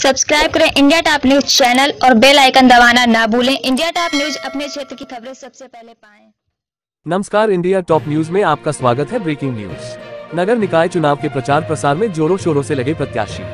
Subscribe करें India top news channel और bell icon दबाना ना भूलें इंडिया टॉप न्यूज अपने क्षेत्र की खबरें सबसे पहले पाएं नमस्कार इंडिया टॉप न्यूज में आपका स्वागत है ब्रेकिंग न्यूज नगर निकाय चुनाव के प्रचार प्रसार में जोरों शोरों से लगे प्रत्याशी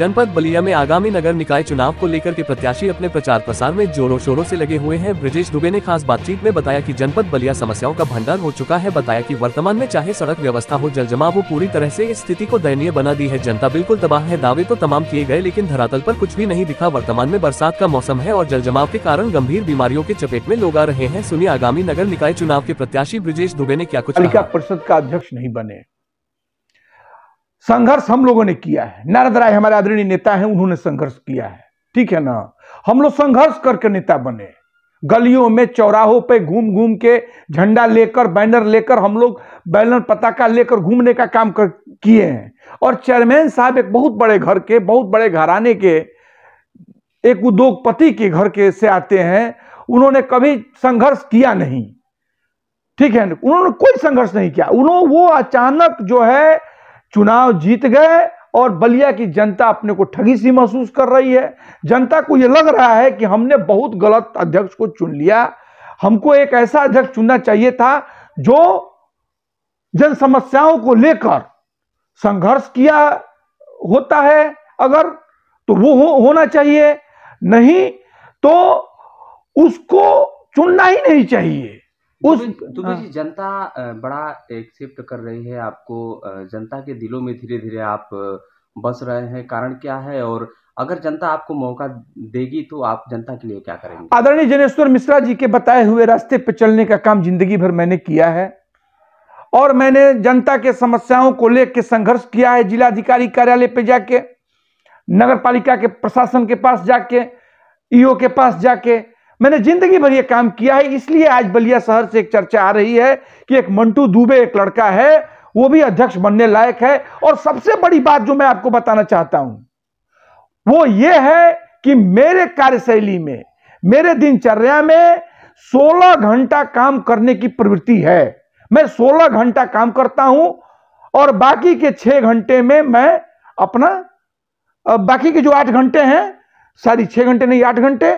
जनपद बलिया में आगामी नगर निकाय चुनाव को लेकर के प्रत्याशी अपने प्रचार प्रसार में जोरों शोरों से लगे हुए हैं ब्रजेश दुबे ने खास बातचीत में बताया कि जनपद बलिया समस्याओं का भंडार हो चुका है बताया कि वर्तमान में चाहे सड़क व्यवस्था हो जल जमाव हो पूरी तरह से स्थिति को दयनीय बना दी है जनता बिल्कुल तबाह है दावे तो तमाम किए गए लेकिन धरातल आरोप कुछ भी नहीं दिखा वर्तमान में बरसात का मौसम है और जल जमाव के कारण गंभीर बीमारियों के चपेट में लोग आ रहे हैं सुनिए आगामी नगर निकाय चुनाव के प्रत्याशी ब्रिजेश दुबे ने क्या कुछ परिषद का अध्यक्ष नहीं बने संघर्ष हम लोगों ने किया है नारद राय हमारे आदरणीय नेता हैं उन्होंने संघर्ष किया है ठीक है ना हम लोग संघर्ष करके नेता बने गलियों में चौराहों पे घूम घूम के झंडा लेकर बैनर लेकर हम लोग बैनर पताका लेकर घूमने का काम कर किए हैं और चेयरमैन साहब एक बहुत बड़े घर के बहुत बड़े घराने के एक उद्योगपति के घर के से आते हैं उन्होंने कभी संघर्ष किया नहीं ठीक है उन्होंने कोई संघर्ष नहीं किया उन्होंने वो अचानक जो है चुनाव जीत गए और बलिया की जनता अपने को ठगी सी महसूस कर रही है जनता को यह लग रहा है कि हमने बहुत गलत अध्यक्ष को चुन लिया हमको एक ऐसा अध्यक्ष चुनना चाहिए था जो जन समस्याओं को लेकर संघर्ष किया होता है अगर तो वो हो, होना चाहिए नहीं तो उसको चुनना ही नहीं चाहिए तो उस तो हाँ। जनता बड़ा एक्सेप्ट कर रही है आपको जनता के दिलों में धीरे धीरे आप बस रहे हैं कारण क्या है और अगर जनता आपको मौका देगी तो आप जनता के लिए क्या करेंगे आदरणीय जनेश्वर मिश्रा जी के बताए हुए रास्ते पर चलने का काम जिंदगी भर मैंने किया है और मैंने जनता के समस्याओं को लेकर संघर्ष किया है जिलाधिकारी कार्यालय पे जाके नगर पालिका के प्रशासन के पास जाके ईओ के पास जाके मैंने जिंदगी भर ये काम किया है इसलिए आज बलिया शहर से एक चर्चा आ रही है कि एक मंटू दुबे एक लड़का है वो भी अध्यक्ष बनने लायक है और सबसे बड़ी बात जो मैं आपको बताना चाहता हूं वो ये है कि मेरे कार्यशैली में मेरे दिनचर्या में 16 घंटा काम करने की प्रवृत्ति है मैं 16 घंटा काम करता हूं और बाकी के छह घंटे में मैं अपना बाकी के जो आठ घंटे हैं सारी छह घंटे नहीं आठ घंटे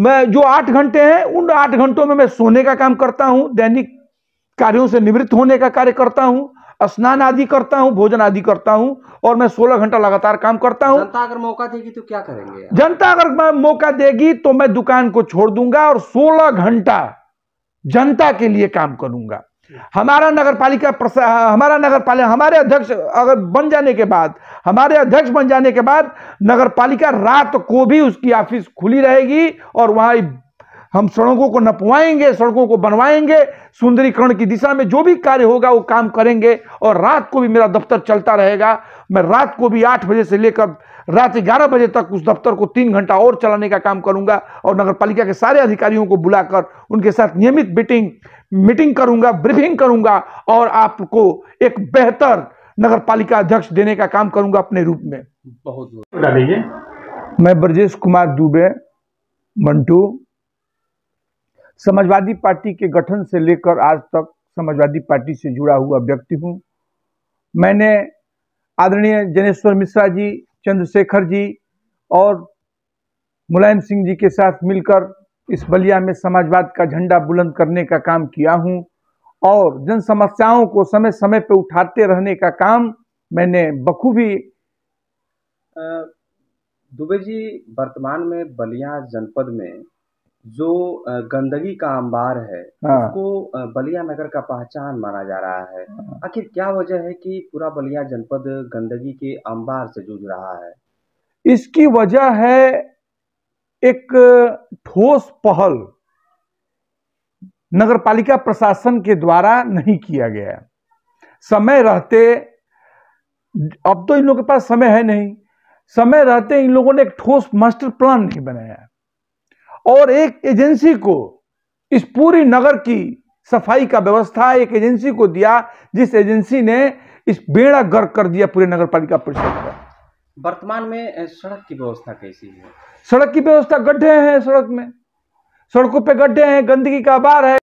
मैं जो आठ घंटे हैं उन आठ घंटों में मैं सोने का काम करता हूं दैनिक कार्यों से निवृत्त होने का कार्य करता हूं स्नान आदि करता हूं भोजन आदि करता हूं और मैं सोलह घंटा लगातार काम करता हूं जनता अगर मौका देगी तो क्या करेंगे जनता अगर मौका देगी तो मैं दुकान को छोड़ दूंगा और सोलह घंटा जनता के लिए काम करूंगा हमारा नगर पालिका हमारा नगर पालिका हमारे अध्यक्ष अगर बन जाने के बाद हमारे अध्यक्ष बन जाने के बाद नगर पालिका रात को भी उसकी ऑफिस खुली रहेगी और वहां हम सड़कों को नपवाएंगे सड़कों को बनवाएंगे सुंदरीकरण की दिशा में जो भी कार्य होगा वो काम करेंगे और रात को भी मेरा दफ्तर चलता रहेगा मैं रात को भी आठ बजे से लेकर रात ग्यारह बजे तक उस दफ्तर को तीन घंटा और चलाने का काम करूंगा और नगर पालिका के सारे अधिकारियों को बुलाकर उनके साथ नियमित मीटिंग मीटिंग करूंगा ब्रीफिंग करूंगा और आपको एक बेहतर नगर पालिका अध्यक्ष देने का काम करूंगा अपने रूप में बहुत बहुत मैं ब्रजेश कुमार दुबे मंटू समाजवादी पार्टी के गठन से लेकर आज तक समाजवादी पार्टी से जुड़ा हुआ व्यक्ति हूँ मैंने आदरणीय जनेश्वर मिश्रा जी चंद्रशेखर जी और मुलायम सिंह जी के साथ मिलकर इस बलिया में समाजवाद का झंडा बुलंद करने का काम किया हूँ और जन समस्याओं को समय समय पर उठाते रहने का काम मैंने बखूबी दुबे जी वर्तमान में बलिया जनपद में जो गंदगी का अंबार है हाँ। उसको बलिया नगर का पहचान माना जा रहा है हाँ। आखिर क्या वजह है कि पूरा बलिया जनपद गंदगी के अंबार से जूझ रहा है इसकी वजह है एक ठोस पहल नगर पालिका प्रशासन के द्वारा नहीं किया गया समय रहते अब तो इन लोगों के पास समय है नहीं समय रहते इन लोगों ने एक ठोस मास्टर प्लान नहीं बनाया और एक एजेंसी को इस पूरी नगर की सफाई का व्यवस्था एक एजेंसी को दिया जिस एजेंसी ने इस बेड़ा गर्क कर दिया पूरे नगर पालिका परिषद का वर्तमान में सड़क की व्यवस्था कैसी है सड़क की व्यवस्था गड्ढे हैं सड़क में सड़कों पे गड्ढे हैं गंदगी का आभार है